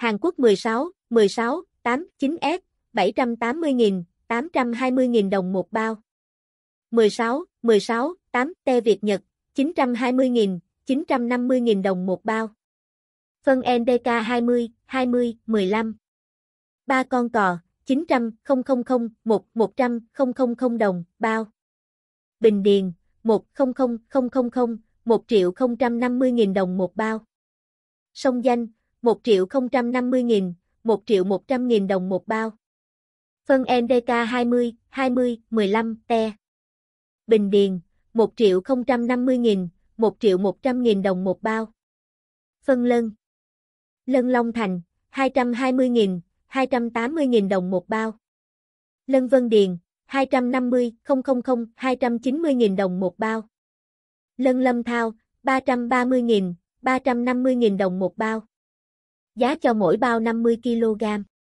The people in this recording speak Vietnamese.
Hàn Quốc 16, 16, 89S, 780.000, 820.000 đồng một bao. 16, 16, 8T Việt Nhật, 920.000, 950.000 đồng một bao. Phân NDK 20, 20, 15. Ba con cò, 900, 000, 1, 100, 000 đồng, bao. Bình Điền, 1, 000, 000, 1 triệu 050.000 đồng một bao. Sông Danh, 1 triệu 050 nghìn, 1 triệu 100 nghìn đồng một bao. Phân NDK 20, 20, 15, te. Bình Điền, 1 triệu 050 nghìn, 1 triệu 100 nghìn đồng một bao. Phân Lân. Lân Long Thành, 220 nghìn, 280 nghìn đồng một bao. Lân Vân Điền, 250, 000, 290 nghìn đồng một bao. Lân Lâm Thao, 330 nghìn, 350 nghìn đồng một bao giá cho mỗi bao 50 kg.